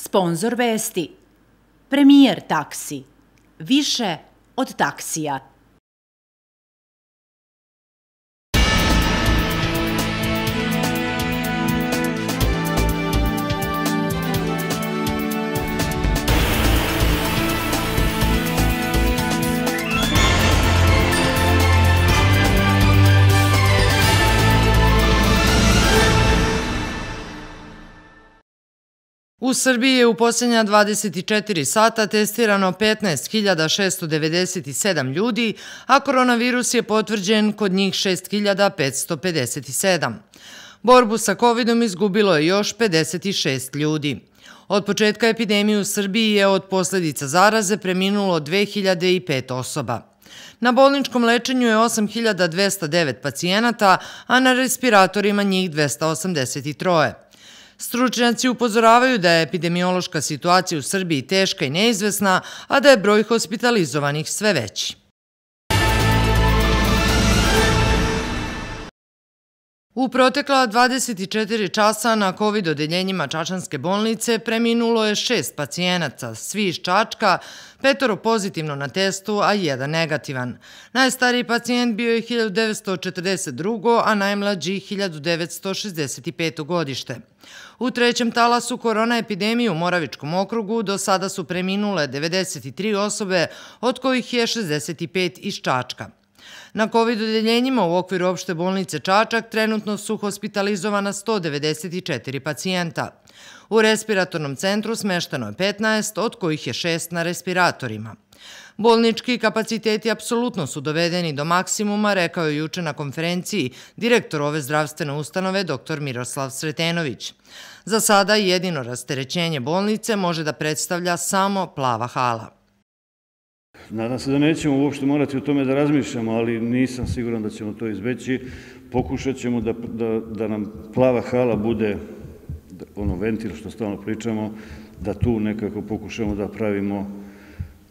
Sponzor vesti. Premijer taksi. Više od taksija. U Srbiji je u posljednja 24 sata testirano 15.697 ljudi, a koronavirus je potvrđen kod njih 6.557. Borbu sa COVID-om izgubilo je još 56 ljudi. Od početka epidemije u Srbiji je od posledica zaraze preminulo 2005 osoba. Na bolničkom lečenju je 8209 pacijenata, a na respiratorima njih 283. Stručnjaci upozoravaju da je epidemiološka situacija u Srbiji teška i neizvesna, a da je broj hospitalizovanih sve veći. U protekla 24 časa na COVID odeljenjima Čačanske bolnice preminulo je šest pacijenaca, svi iz Čačka, petoro pozitivno na testu, a jedan negativan. Najstariji pacijent bio je 1942. a najmlađi 1965. godište. U trećem talasu korona epidemije u Moravičkom okrugu do sada su preminule 93 osobe, od kojih je 65 iz Čačka. Na COVID odeljenjima u okviru opšte bolnice Čačak trenutno su hospitalizovana 194 pacijenta. U respiratornom centru smeštano je 15, od kojih je 6 na respiratorima. Bolnički kapaciteti apsolutno su dovedeni do maksimuma, rekao je juče na konferenciji direktor ove zdravstvene ustanove dr. Miroslav Sretenović. Za sada jedino rasterećenje bolnice može da predstavlja samo plava hala. Nadam se da nećemo uopšte morati o tome da razmišljamo, ali nisam siguran da ćemo to izbeći. Pokušat ćemo da, da, da nam plava hala bude da, ono ventil što stalno pričamo, da tu nekako pokušamo da pravimo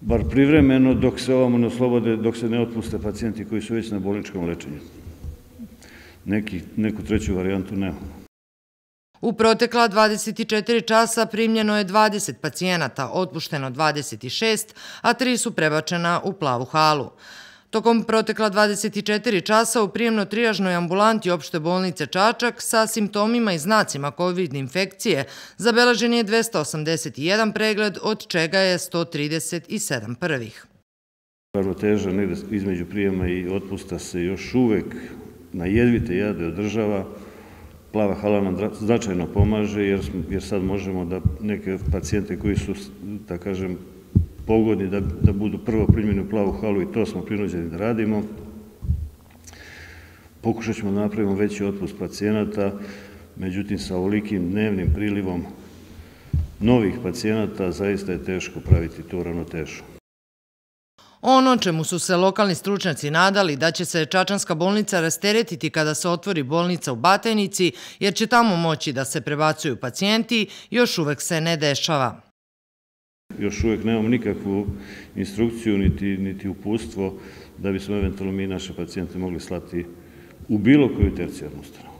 bar privremeno dok se ovamo ne oslobode, dok se ne otpuste pacijenti koji su već na bolničkom lečenju. Neki, neku treću varijantu nemamo. U protekla 24 časa primljeno je 20 pacijenata, otpušteno 26, a 3 su prebačena u plavu halu. Tokom protekla 24 časa u prijemno-trijažnoj ambulanti opšte bolnice Čačak sa simptomima i znacima COVID infekcije zabeležen je 281 pregled, od čega je 137 prvih. Ravnoteža negde između prijema i otpusta se još uvek na jedvite jade održava, plava halana značajno pomaže jer, jer sad možemo da neke pacijente koji su, da kažem, pogodni da, da budu prvo primljeni u plavu halu i to smo prinuđeni da radimo. Pokušat ćemo da napravimo veći otpust pacijenata, međutim sa ovolikim dnevnim prilivom novih pacijenata zaista je teško praviti ravno ravnotežu. Ono čemu su se lokalni stručnjaci nadali da će se Čačanska bolnica rasteretiti kada se otvori bolnica u Batajnici, jer će tamo moći da se prebacuju pacijenti, još uvek se ne dešava. Još uvek nemamo nikakvu instrukciju niti, niti upustvo da bi smo eventualno mi naše pacijente mogli slati u bilo koju tercijarnu stranu.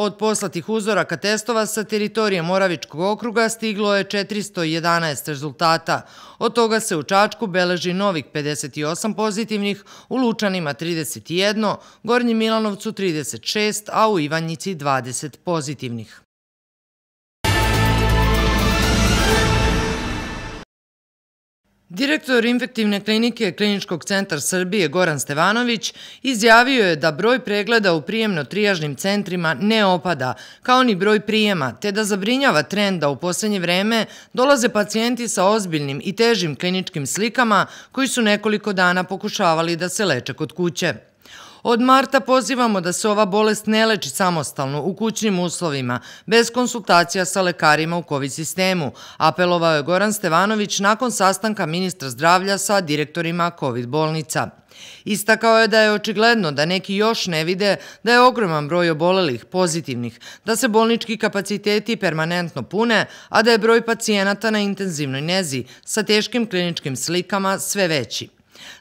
Od poslatih uzoraka testova sa teritorije Moravičkog okruga stiglo je 411 rezultata. Od toga se u Čačku beleži novih 58 pozitivnih, u Lučanima 31, Gornji Milanovcu 36, a u Ivanjici 20 pozitivnih. Direktor infektivne klinike Kliničkog centra Srbije Goran Stevanović izjavio je da broj pregleda u prijemno-trijažnim centrima ne opada, kao ni broj prijema, te da zabrinjava trend da u poslednje vreme dolaze pacijenti sa ozbiljnim i težim kliničkim slikama koji su nekoliko dana pokušavali da se leče kod kuće. Od marta pozivamo da se ova bolest ne leči samostalno u kućnim uslovima, bez konsultacija sa lekarima u COVID sistemu, apelovao je Goran Stevanović nakon sastanka ministra zdravlja sa direktorima COVID bolnica. Istakao je da je očigledno da neki još ne vide da je ogroman broj obolelih pozitivnih, da se bolnički kapaciteti permanentno pune, a da je broj pacijenata na intenzivnoj nezi sa teškim kliničkim slikama sve veći.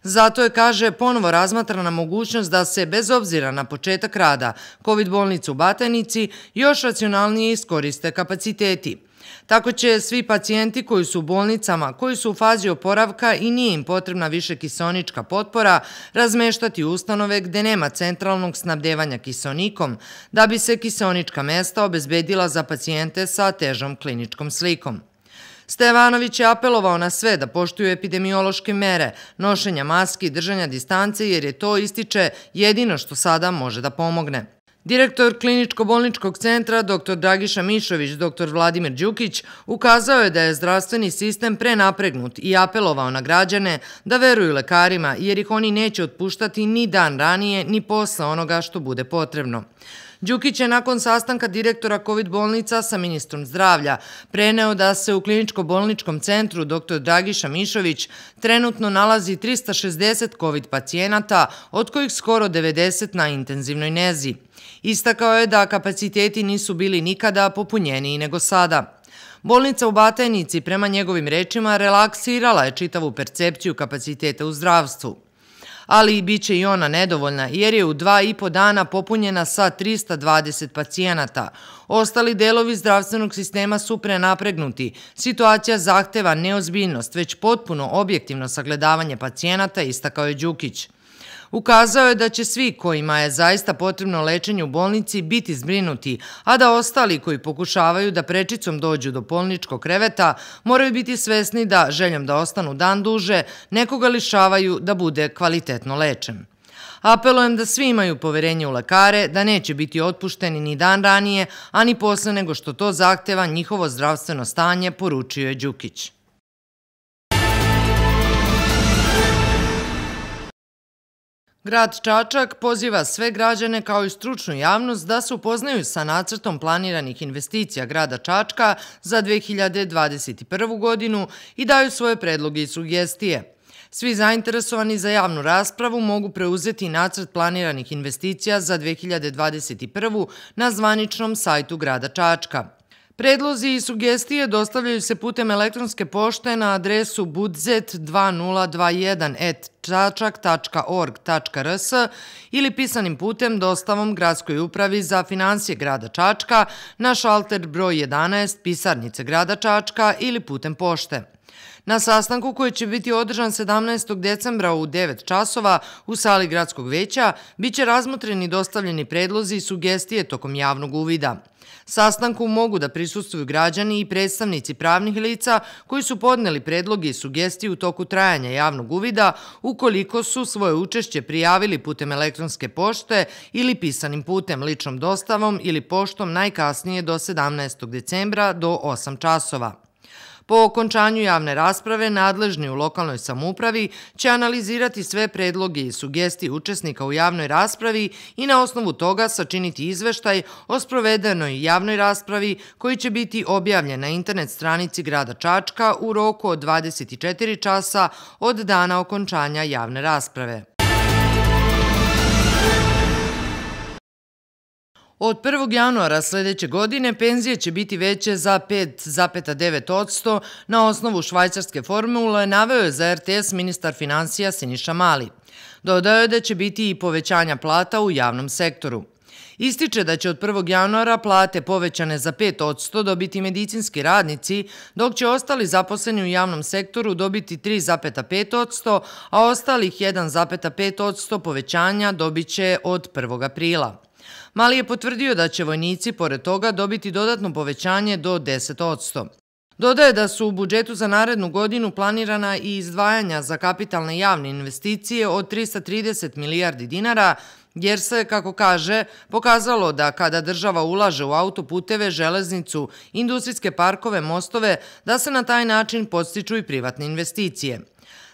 Zato je, kaže, ponovo razmatrana mogućnost da se, bez obzira na početak rada, COVID bolnicu u Batajnici još racionalnije iskoriste kapaciteti. Tako će svi pacijenti koji su u bolnicama, koji su u fazi oporavka i nije im potrebna više kisonička potpora, razmeštati ustanove gde nema centralnog snabdevanja kisonikom, da bi se kisonička mesta obezbedila za pacijente sa težom kliničkom slikom. Stevanović je apelovao na sve da poštuju epidemiološke mere, nošenja maski i držanja distance jer je to ističe jedino što sada može da pomogne. Direktor kliničko-bolničkog centra dr. Dragiša Mišović, dr. Vladimir Đukić, ukazao je da je zdravstveni sistem prenapregnut i apelovao na građane da veruju lekarima jer ih oni neće otpuštati ni dan ranije ni posle onoga što bude potrebno. Đukić je nakon sastanka direktora COVID bolnica sa ministrom zdravlja preneo da se u kliničko-bolničkom centru dr. Dragiša Mišović trenutno nalazi 360 COVID pacijenata, od kojih skoro 90 na intenzivnoj nezi. Istakao je da kapaciteti nisu bili nikada popunjeniji nego sada. Bolnica u Batajnici, prema njegovim rečima, relaksirala je čitavu percepciju kapaciteta u zdravstvu ali bit će i ona nedovoljna jer je u dva i po dana popunjena sa 320 pacijenata. Ostali delovi zdravstvenog sistema su prenapregnuti. Situacija zahteva neozbiljnost, već potpuno objektivno sagledavanje pacijenata, istakao je Đukić. Ukazao je da će svi kojima je zaista potrebno lečenje u bolnici biti zbrinuti, a da ostali koji pokušavaju da prečicom dođu do polničkog kreveta moraju biti svesni da željom da ostanu dan duže nekoga lišavaju da bude kvalitetno lečen. Apelujem da svi imaju poverenje u lekare, da neće biti otpušteni ni dan ranije, ani posle nego što to zahteva njihovo zdravstveno stanje, poručio je Đukić. Grad Čačak poziva sve građane kao i stručnu javnost da se upoznaju sa nacrtom planiranih investicija grada Čačka za 2021. godinu i daju svoje predloge i sugestije. Svi zainteresovani za javnu raspravu mogu preuzeti nacrt planiranih investicija za 2021. na zvaničnom sajtu grada Čačka. Predlozi i sugestije dostavljaju se putem elektronske pošte na adresu budzet2021.čačak.org.rs ili pisanim putem dostavom Gradskoj upravi za financije grada Čačka na šalter broj 11 Pisarnice grada Čačka ili putem pošte. Na sastanku koji će biti održan 17. decembra u 9 časova u sali gradskog veća biće razmotreni dostavljeni predlozi i sugestije tokom javnog uvida. Sastanku mogu da prisustuju građani i predstavnici pravnih lica koji su podneli predloge i sugestije u toku trajanja javnog uvida ukoliko su svoje učešće prijavili putem elektronske pošte ili pisanim putem ličnom dostavom ili poštom najkasnije do 17. decembra do 8 časova. Po okončanju javne rasprave, nadležni u lokalnoj samupravi će analizirati sve predloge i sugestije učesnika u javnoj raspravi i na osnovu toga sačiniti izveštaj o sprovedenoj javnoj raspravi koji će biti objavljen na internet stranici grada Čačka u roku od 24 časa od dana okončanja javne rasprave. Od 1. januara sledeće godine penzije će biti veće za 5,9 na osnovu švajcarske formule, naveo je za RTS ministar financija Siniša Mali. Dodao je da će biti i povećanja plata u javnom sektoru. Ističe da će od 1. januara plate povećane za 5% dobiti medicinski radnici, dok će ostali zaposleni u javnom sektoru dobiti 3,5%, a ostalih 1,5% povećanja dobit će od 1. aprila. Mali je potvrdio da će vojnici, pored toga, dobiti dodatno povećanje do 10%. Dodaje da su u budžetu za narednu godinu planirana i izdvajanja za kapitalne javne investicije od 330 milijardi dinara, jer se, kako kaže, pokazalo da kada država ulaže u autoputeve, železnicu, industrijske parkove, mostove, da se na taj način podstiču i privatne investicije.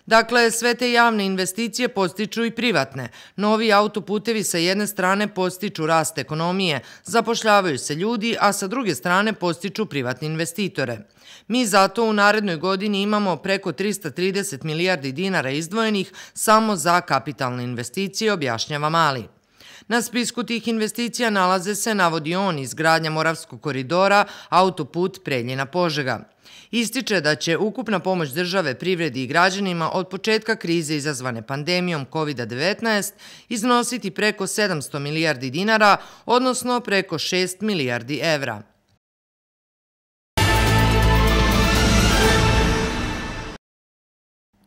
Dakle, sve te javne investicije postiču i privatne. Novi autoputevi sa jedne strane postiču rast ekonomije, zapošljavaju se ljudi, a sa druge strane postiču privatne investitore. Mi zato u narednoj godini imamo preko 330 milijardi dinara izdvojenih samo za kapitalne investicije, objašnjava Mali. Na spisku tih investicija nalaze se, navodi on, izgradnja Moravskog koridora, autoput Preljina-Požega. Ističe da će ukupna pomoć države privredi i građanima od početka krize izazvane pandemijom COVID-19 iznositi preko 700 milijardi dinara, odnosno preko 6 milijardi evra.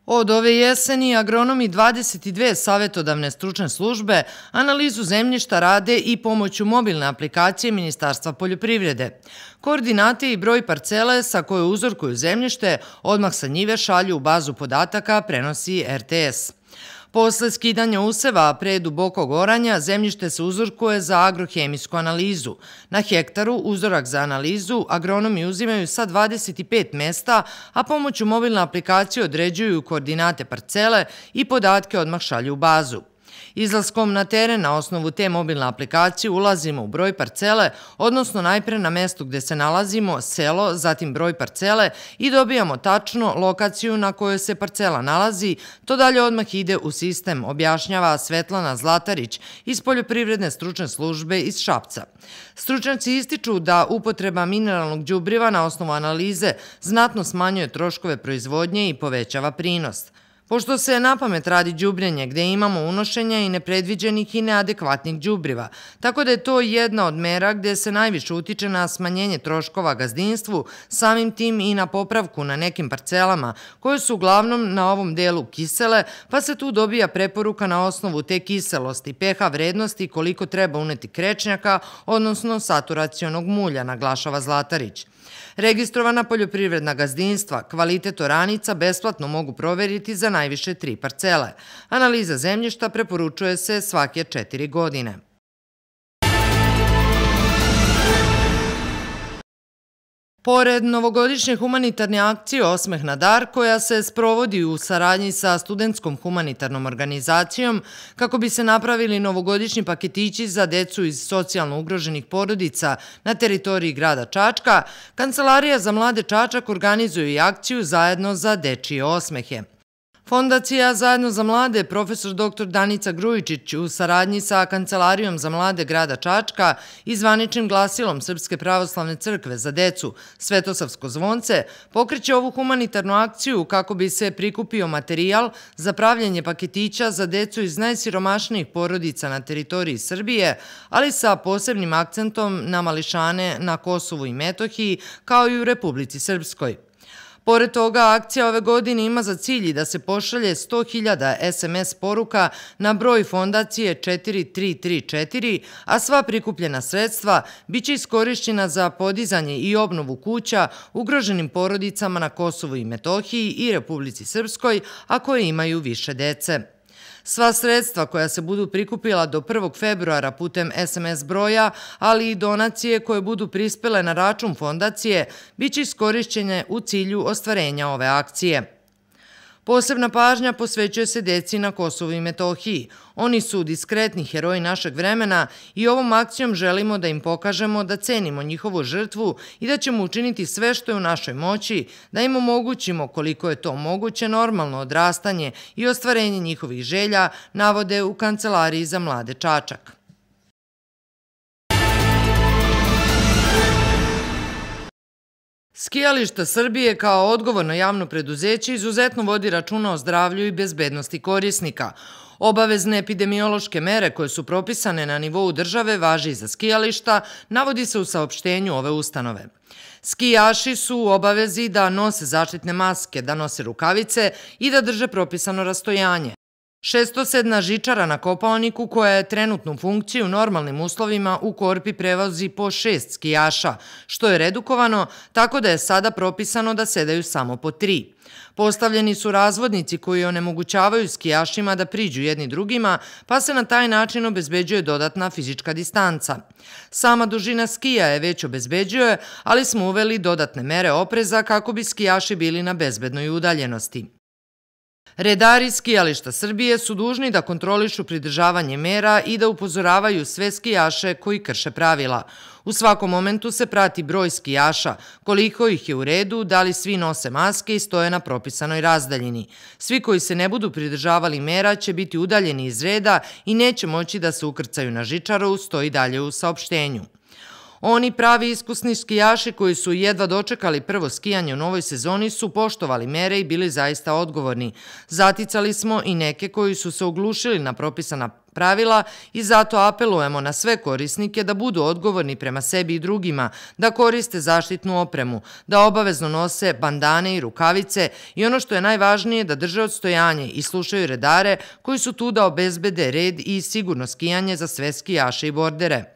Od ove jeseni agronomi 22 savjetodavne stručne službe analizu zemljišta rade i pomoću mobilne aplikacije Ministarstva poljoprivrede. Koordinate i broj parcele sa koje uzorkuju zemljište odmah sa njive šalju u bazu podataka prenosi RTS. Posle skidanja useva pre dubokog oranja, zemljište se uzorkuje za agrohemijsku analizu. Na hektaru uzorak za analizu agronomi uzimaju sa 25 mesta, a pomoću mobilne aplikacije određuju koordinate parcele i podatke odmah šalju u bazu. Izlaskom na teren na osnovu te mobilne aplikacije ulazimo u broj parcele, odnosno najpre na mestu gde se nalazimo, selo, zatim broj parcele i dobijamo tačno lokaciju na kojoj se parcela nalazi, to dalje odmah ide u sistem, objašnjava Svetlana Zlatarić iz Poljoprivredne stručne službe iz Šapca. Stručnjaci ističu da upotreba mineralnog đubriva na osnovu analize znatno smanjuje troškove proizvodnje i povećava prinos. Pošto se na pamet radi džubljanje gde imamo unošenja i nepredviđenih i neadekvatnih džubriva, tako da je to jedna od mera gde se najviše utiče na smanjenje troškova gazdinstvu, samim tim i na popravku na nekim parcelama, koje su uglavnom na ovom delu kisele, pa se tu dobija preporuka na osnovu te kiselosti, pH vrednosti koliko treba uneti krečnjaka, odnosno saturacionog mulja, naglašava Zlatarić. Registrovana poljoprivredna gazdinstva kvalitet oranica besplatno mogu proveriti za najviše tri parcele. Analiza zemljišta preporučuje se svake četiri godine. Pored novogodišnje humanitarne akcije Osmeh na dar, koja se sprovodi u saradnji sa Studentskom humanitarnom organizacijom, kako bi se napravili novogodišnji paketići za decu iz socijalno ugroženih porodica na teritoriji grada Čačka, Kancelarija za mlade Čačak organizuje i akciju zajedno za dečije osmehe. Fondacija Zajedno za mlade profesor dr. Danica Grujičić u saradnji sa Kancelarijom za mlade grada Čačka i zvaničnim glasilom Srpske pravoslavne crkve za decu Svetosavsko zvonce pokreće ovu humanitarnu akciju kako bi se prikupio materijal za pravljanje paketića za decu iz najsiromašnijih porodica na teritoriji Srbije, ali sa posebnim akcentom na mališane na Kosovu i Metohiji kao i u Republici Srpskoj. Pored toga, akcija ove godine ima za cilj da se pošalje 100.000 SMS poruka na broj fondacije 4334, a sva prikupljena sredstva biće iskorišćena za podizanje i obnovu kuća ugroženim porodicama na Kosovu i Metohiji i Republici Srpskoj, a koje imaju više dece. Sva sredstva koja se budu prikupila do 1. februara putem SMS broja, ali i donacije koje budu prispele na račun fondacije, biće iskorišćenje u cilju ostvarenja ove akcije. Posebna pažnja posvećuje se deci na Kosovu i Metohiji. Oni su diskretni heroji našeg vremena i ovom akcijom želimo da im pokažemo da cenimo njihovu žrtvu i da ćemo učiniti sve što je u našoj moći, da im omogućimo koliko je to moguće normalno odrastanje i ostvarenje njihovih želja, navode u Kancelariji za mlade Čačak. Skijališta Srbije kao odgovorno javno preduzeće izuzetno vodi računa o zdravlju i bezbednosti korisnika – Obavezne epidemiološke mere koje su propisane na nivou države važi i za skijališta, navodi se u saopštenju ove ustanove. Skijaši su u obavezi da nose zaštitne maske, da nose rukavice i da drže propisano rastojanje. Šestosedna žičara na Kopaoniku koja je trenutnu funkciju u normalnim uslovima u Korpi prevozi po šest skijaša, što je redukovano tako da je sada propisano da sedaju samo po tri. Postavljeni su razvodnici koji onemogućavaju skijašima da priđu jedni drugima, pa se na taj način obezbeđuje dodatna fizička distanca. Sama dužina skija je već obezbeđuje, ali smo uveli dodatne mere opreza kako bi skijaši bili na bezbednoj udaljenosti. Redari skijališta Srbije su dužni da kontrolišu pridržavanje mera i da upozoravaju sve skijaše koji krše pravila. U svakom momentu se prati broj skijaša, koliko ih je u redu, da li svi nose maske i stoje na propisanoj razdaljini. Svi koji se ne budu pridržavali mera će biti udaljeni iz reda i neće moći da se ukrcaju na žičaru, stoji dalje u saopštenju. Oni pravi iskusni skijaši koji su jedva dočekali prvo skijanje u novoj sezoni su poštovali mere i bili zaista odgovorni. Zaticali smo i neke koji su se oglušili na propisana pravila i zato apelujemo na sve korisnike da budu odgovorni prema sebi i drugima, da koriste zaštitnu opremu, da obavezno nose bandane i rukavice i ono što je najvažnije da drže odstojanje i slušaju redare koji su tu da obezbede red i sigurno skijanje za sve skijaše i bordere.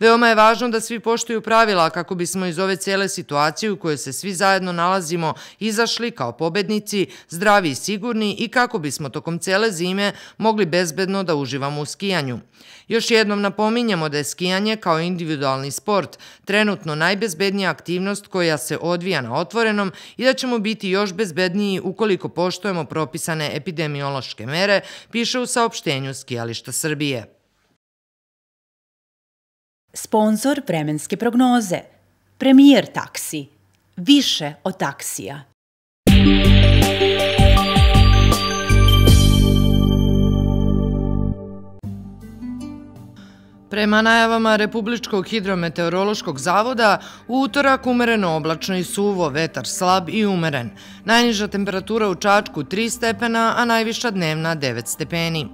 Veoma je važno da svi poštuju pravila kako bismo iz ove cele situacije u kojoj se svi zajedno nalazimo izašli kao pobednici, zdravi i sigurni i kako bismo tokom cele zime mogli bezbedno da uživamo u skijanju. Još jednom napominjamo da je skijanje kao individualni sport trenutno najbezbednija aktivnost koja se odvija na otvorenom i da ćemo biti još bezbedniji ukoliko poštujemo propisane epidemiološke mere, piše u saopštenju Skijališta Srbije. Sponzor vremenske prognoze. Premijer taksi. Više od taksija. Prema najavama Republičkog hidrometeorološkog zavoda, u utorak umereno oblačno i suvo, vetar slab i umeren. Najniža temperatura u Čačku 3 stepena, a najviša dnevna 9 stepeni.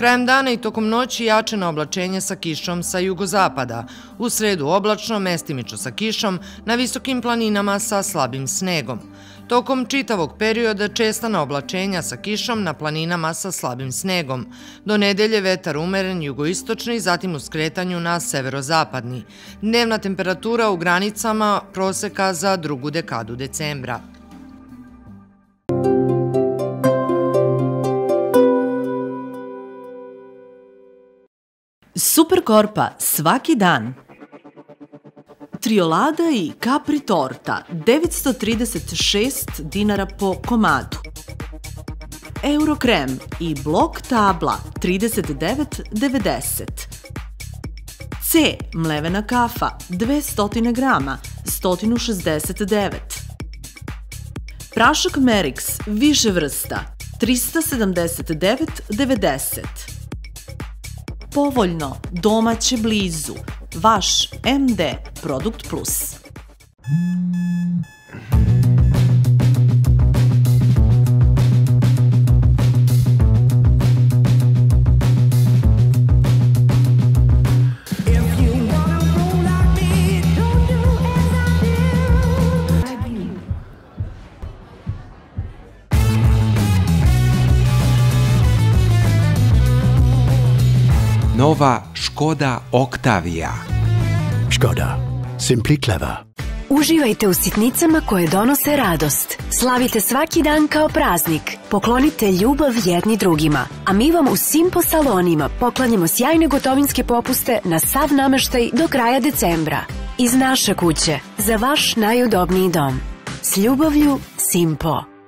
Krajem dana i tokom noći jačena oblačenje sa kišom sa jugozapada, u sredu oblačno, mestimično sa kišom, na visokim planinama sa slabim snegom. Tokom čitavog perioda čestana oblačenja sa kišom na planinama sa slabim snegom. Do nedelje vetar umeren jugoistočni, zatim u skretanju na severozapadni. Dnevna temperatura u granicama proseka za drugu dekadu decembra. Superkorpa svaki dan. Triolada i kapri torta 936 dinara po komadu. Eurokrem i blok tabla 39,90. C. Mlevena kafa 200 grama 169. Prašak Merix više vrsta 379,90. Povoljno, domaće blizu. Vaš MD Produkt Plus. Škoda Octavia. Škoda. Simply clever. Uživajte u sitnicama koje donose radost. Slavite svaki dan kao praznik. Poklonite ljubav jedni drugima. A mi vam u Simpo salonima poklanjamo sjajne gotovinske popuste na sav nameštaj do kraja decembra. Iz naše kuće, za vaš najudobniji dom. S ljubavlju Simpo.